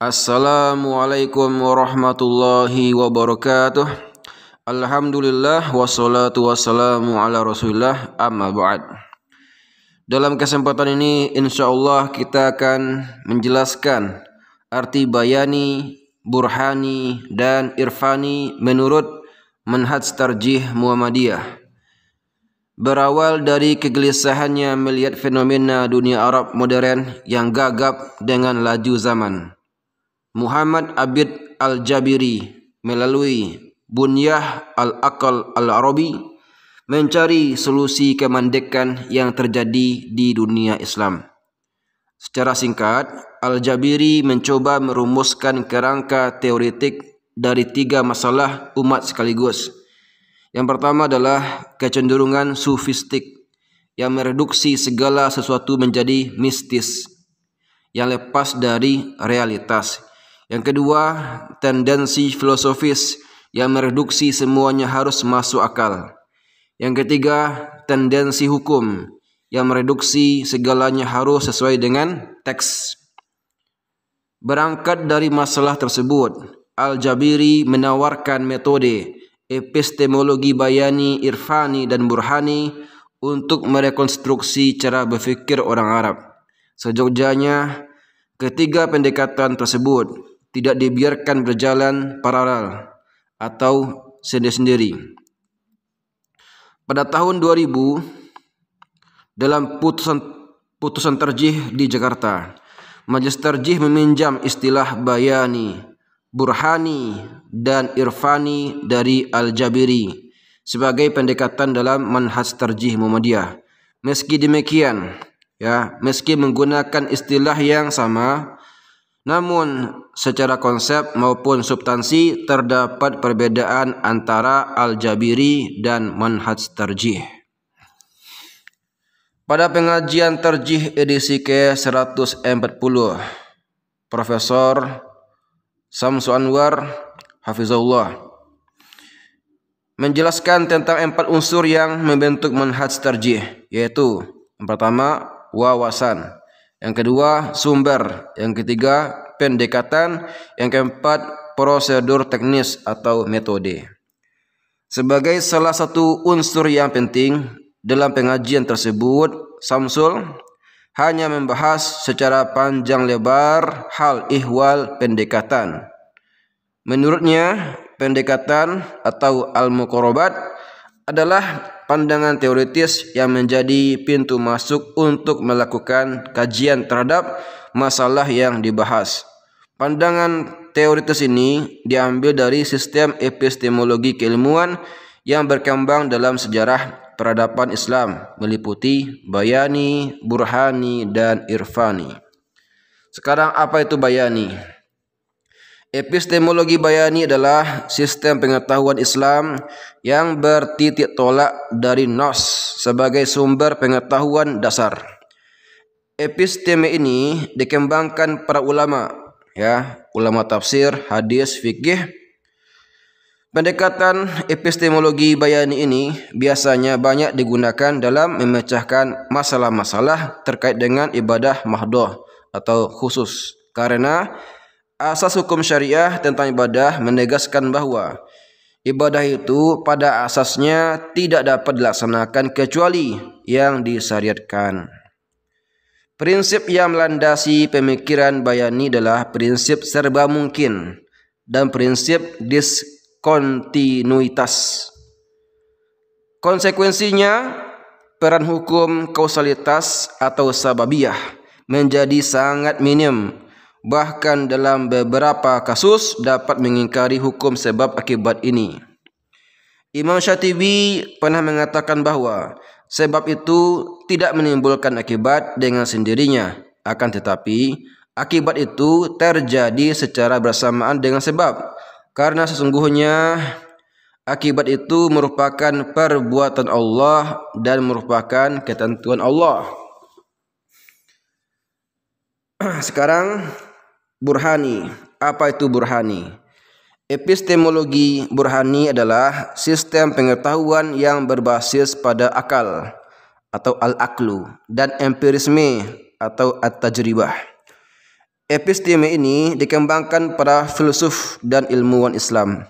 Assalamualaikum warahmatullahi wabarakatuh Alhamdulillah wassalatu wassalamu ala rasulullah amma ba'd Dalam kesempatan ini insya Allah kita akan menjelaskan Arti bayani, burhani, dan irfani menurut Manhaj Tarjih Muhammadiyah Berawal dari kegelisahannya melihat fenomena dunia Arab modern yang gagap dengan laju zaman Muhammad Abid Al-Jabiri melalui Bunyah Al-Aqal Al-Arabi mencari solusi kemandekan yang terjadi di dunia Islam. Secara singkat, Al-Jabiri mencoba merumuskan kerangka teoretik dari tiga masalah umat sekaligus. Yang pertama adalah kecenderungan sufistik yang mereduksi segala sesuatu menjadi mistis yang lepas dari realitas. Yang kedua, tendensi filosofis yang mereduksi semuanya harus masuk akal. Yang ketiga, tendensi hukum yang mereduksi segalanya harus sesuai dengan teks. Berangkat dari masalah tersebut, Al-Jabiri menawarkan metode epistemologi bayani, irfani, dan burhani untuk merekonstruksi cara berfikir orang Arab. Sejogjanya, ketiga pendekatan tersebut tidak dibiarkan berjalan paralel atau sendiri-sendiri. Pada tahun 2000 dalam putusan putusan terjih di Jakarta, Majelis Terjih meminjam istilah Bayani, Burhani, dan Irfani dari Al-Jabiri sebagai pendekatan dalam manhaj terjih Muhammadiyah. Meski demikian, ya, meski menggunakan istilah yang sama, namun, secara konsep maupun substansi terdapat perbedaan antara Al-Jabiri dan Manhaj Tarjih. Pada pengajian Tarjih edisi ke-140, Profesor Samsu Anwar Hafizullah menjelaskan tentang empat unsur yang membentuk manhaj tarjih yaitu yang pertama wawasan yang kedua sumber, yang ketiga pendekatan, yang keempat prosedur teknis atau metode. Sebagai salah satu unsur yang penting dalam pengajian tersebut, Samsul hanya membahas secara panjang lebar hal ihwal pendekatan. Menurutnya, pendekatan atau al-muqarabat adalah pandangan teoritis yang menjadi pintu masuk untuk melakukan kajian terhadap masalah yang dibahas. Pandangan teoritis ini diambil dari sistem epistemologi keilmuan yang berkembang dalam sejarah peradaban Islam meliputi bayani, burhani, dan irfani. Sekarang apa itu bayani? Epistemologi bayani adalah sistem pengetahuan Islam yang bertitik tolak dari nos sebagai sumber pengetahuan dasar. Episteme ini dikembangkan para ulama, ya, ulama tafsir, hadis, fikih. Pendekatan epistemologi bayani ini biasanya banyak digunakan dalam memecahkan masalah-masalah terkait dengan ibadah mahdoh atau khusus karena asas hukum syariah tentang ibadah menegaskan bahwa ibadah itu pada asasnya tidak dapat dilaksanakan kecuali yang disyariatkan. Prinsip yang melandasi pemikiran Bayani adalah prinsip serba mungkin dan prinsip diskontinuitas. Konsekuensinya, peran hukum kausalitas atau sababiah menjadi sangat minim bahkan dalam beberapa kasus dapat mengingkari hukum sebab akibat ini. Imam Syatibi pernah mengatakan bahwa sebab itu tidak menimbulkan akibat dengan sendirinya, akan tetapi akibat itu terjadi secara bersamaan dengan sebab karena sesungguhnya akibat itu merupakan perbuatan Allah dan merupakan ketentuan Allah. Sekarang burhani. Apa itu burhani? Epistemologi burhani adalah sistem pengetahuan yang berbasis pada akal atau al-aklu dan empirisme atau at-tajribah. Episteme ini dikembangkan para filsuf dan ilmuwan Islam.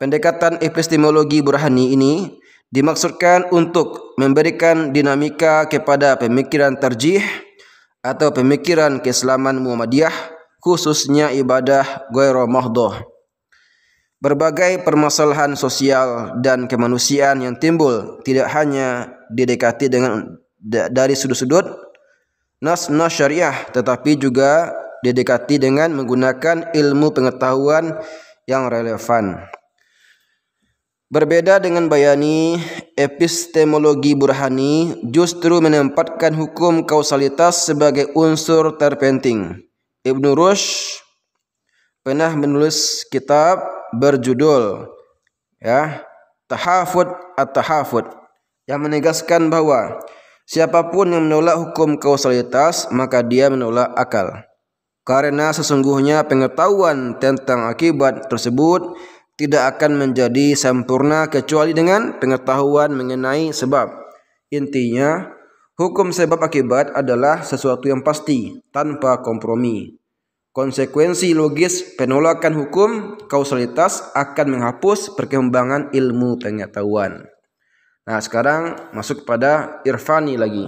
Pendekatan epistemologi burhani ini dimaksudkan untuk memberikan dinamika kepada pemikiran terjih atau pemikiran keislaman Muhammadiyah khususnya ibadah goiro mahdoh. Berbagai permasalahan sosial dan kemanusiaan yang timbul tidak hanya didekati dengan dari sudut-sudut nas-nas syariah tetapi juga didekati dengan menggunakan ilmu pengetahuan yang relevan. Berbeda dengan bayani, epistemologi burhani justru menempatkan hukum kausalitas sebagai unsur terpenting. Ibnu Rush pernah menulis kitab berjudul ya Tahafud at-Tahafud yang menegaskan bahwa siapapun yang menolak hukum kausalitas maka dia menolak akal karena sesungguhnya pengetahuan tentang akibat tersebut tidak akan menjadi sempurna kecuali dengan pengetahuan mengenai sebab intinya hukum sebab akibat adalah sesuatu yang pasti tanpa kompromi Konsekuensi logis penolakan hukum kausalitas akan menghapus perkembangan ilmu pengetahuan. Nah, sekarang masuk pada irfani lagi.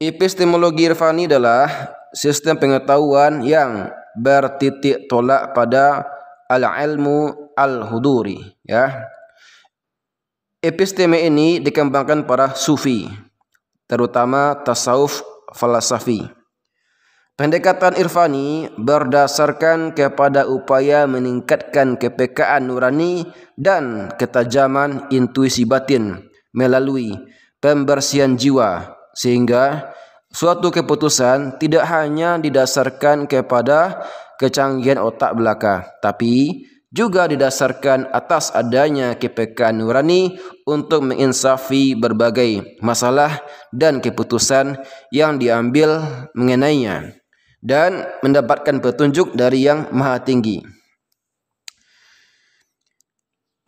Epistemologi irfani adalah sistem pengetahuan yang bertitik tolak pada al-ilmu al-huduri, ya. Episteme ini dikembangkan para sufi, terutama tasawuf falasafi Pendekatan irfani berdasarkan kepada upaya meningkatkan kepekaan nurani dan ketajaman intuisi batin melalui pembersihan jiwa sehingga suatu keputusan tidak hanya didasarkan kepada kecanggihan otak belaka tapi juga didasarkan atas adanya kepekaan nurani untuk menginsafi berbagai masalah dan keputusan yang diambil mengenainya dan mendapatkan petunjuk dari yang maha tinggi.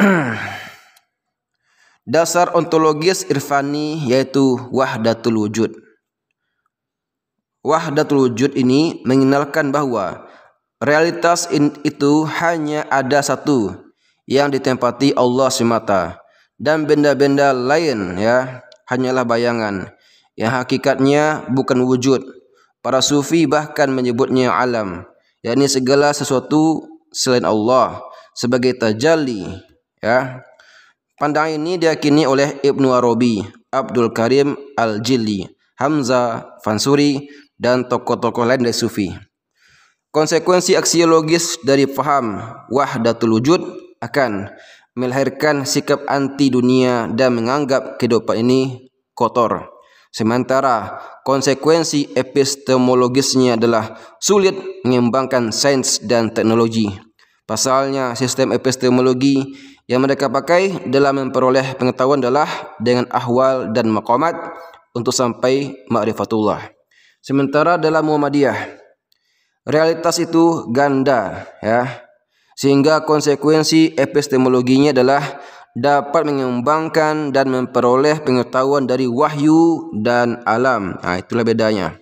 Dasar ontologis irfani yaitu wahdatul wujud. Wahdatul wujud ini mengenalkan bahwa realitas itu hanya ada satu yang ditempati Allah semata dan benda-benda lain ya hanyalah bayangan yang hakikatnya bukan wujud Para sufi bahkan menyebutnya alam, yakni segala sesuatu selain Allah sebagai tajalli, ya. Pandangan ini diyakini oleh Ibnu Arabi, Abdul Karim al Jilli, Hamzah Fansuri, dan tokoh-tokoh lain dari sufi. Konsekuensi aksiologis dari paham wahdatul wujud akan melahirkan sikap anti dunia dan menganggap kehidupan ini kotor. Sementara konsekuensi epistemologisnya adalah sulit mengembangkan sains dan teknologi. Pasalnya sistem epistemologi yang mereka pakai dalam memperoleh pengetahuan adalah dengan ahwal dan makomat untuk sampai ma'rifatullah. Sementara dalam Muhammadiyah realitas itu ganda ya. Sehingga konsekuensi epistemologinya adalah dapat mengembangkan dan memperoleh pengetahuan dari wahyu dan alam. Nah, itulah bedanya.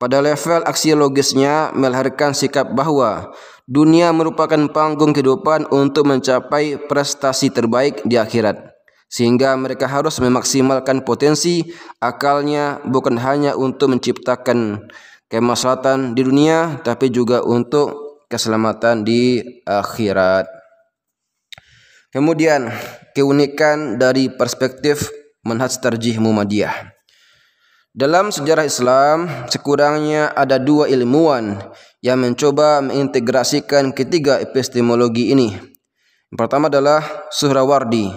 Pada level aksiologisnya melahirkan sikap bahwa dunia merupakan panggung kehidupan untuk mencapai prestasi terbaik di akhirat. Sehingga mereka harus memaksimalkan potensi akalnya bukan hanya untuk menciptakan kemaslahatan di dunia tapi juga untuk keselamatan di akhirat. Kemudian keunikan dari perspektif manhaj tarjih Muhammadiyah. Dalam sejarah Islam, sekurangnya ada dua ilmuwan yang mencoba mengintegrasikan ketiga epistemologi ini. Yang pertama adalah Suhrawardi.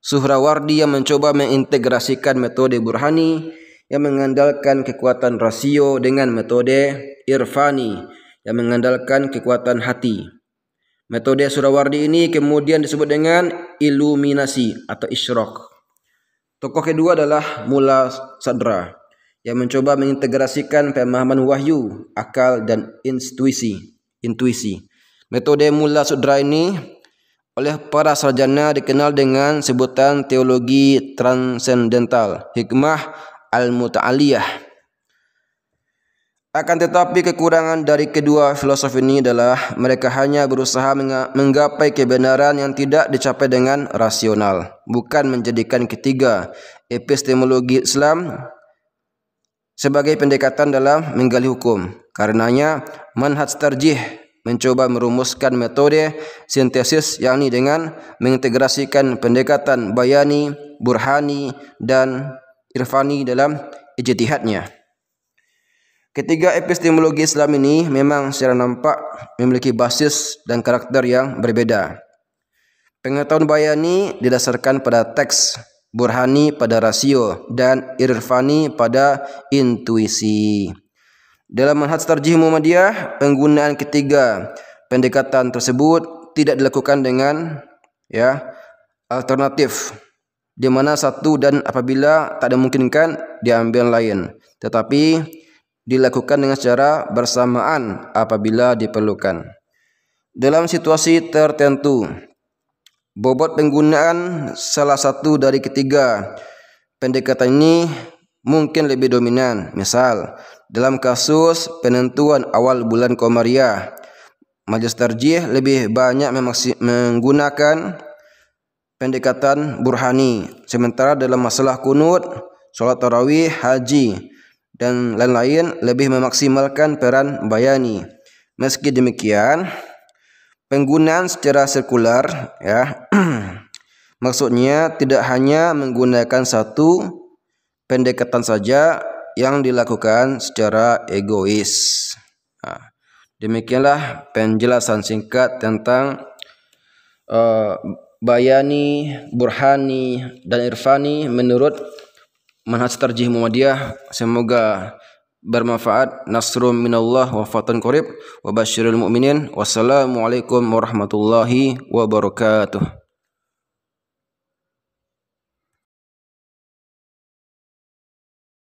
Suhrawardi yang mencoba mengintegrasikan metode burhani yang mengandalkan kekuatan rasio dengan metode irfani yang mengandalkan kekuatan hati. Metode Surawardi ini kemudian disebut dengan iluminasi atau isyrok. Tokoh kedua adalah Mula Sadra yang mencoba mengintegrasikan pemahaman wahyu, akal dan intuisi. Intuisi. Metode Mula Sadra ini oleh para sarjana dikenal dengan sebutan teologi transendental, hikmah al-muta'aliyah Akan tetapi kekurangan dari kedua filosof ini adalah mereka hanya berusaha menggapai kebenaran yang tidak dicapai dengan rasional, bukan menjadikan ketiga epistemologi Islam sebagai pendekatan dalam menggali hukum. Karenanya, manhaj tarjih mencoba merumuskan metode sintesis yang yakni dengan mengintegrasikan pendekatan bayani, burhani dan irfani dalam ijtihadnya. Ketiga epistemologi Islam ini memang secara nampak memiliki basis dan karakter yang berbeda. Pengetahuan bayani didasarkan pada teks, burhani pada rasio, dan irfani pada intuisi. Dalam manhaj tarjih Muhammadiyah, penggunaan ketiga pendekatan tersebut tidak dilakukan dengan ya alternatif di mana satu dan apabila tak dimungkinkan diambil lain. Tetapi dilakukan dengan secara bersamaan apabila diperlukan. Dalam situasi tertentu, bobot penggunaan salah satu dari ketiga pendekatan ini mungkin lebih dominan. Misal, dalam kasus penentuan awal bulan Komariah, Majelis Tarjih lebih banyak menggunakan pendekatan burhani. Sementara dalam masalah kunut, sholat tarawih, haji, dan lain-lain lebih memaksimalkan peran bayani. Meski demikian, penggunaan secara sirkular ya maksudnya tidak hanya menggunakan satu pendekatan saja yang dilakukan secara egois. Nah, demikianlah penjelasan singkat tentang uh, bayani, burhani, dan irfani menurut manhaj tarjih Muhammadiyah semoga bermanfaat nasrun minallah wa fatun qarib wa basyiril mu'minin wassalamu alaikum warahmatullahi wabarakatuh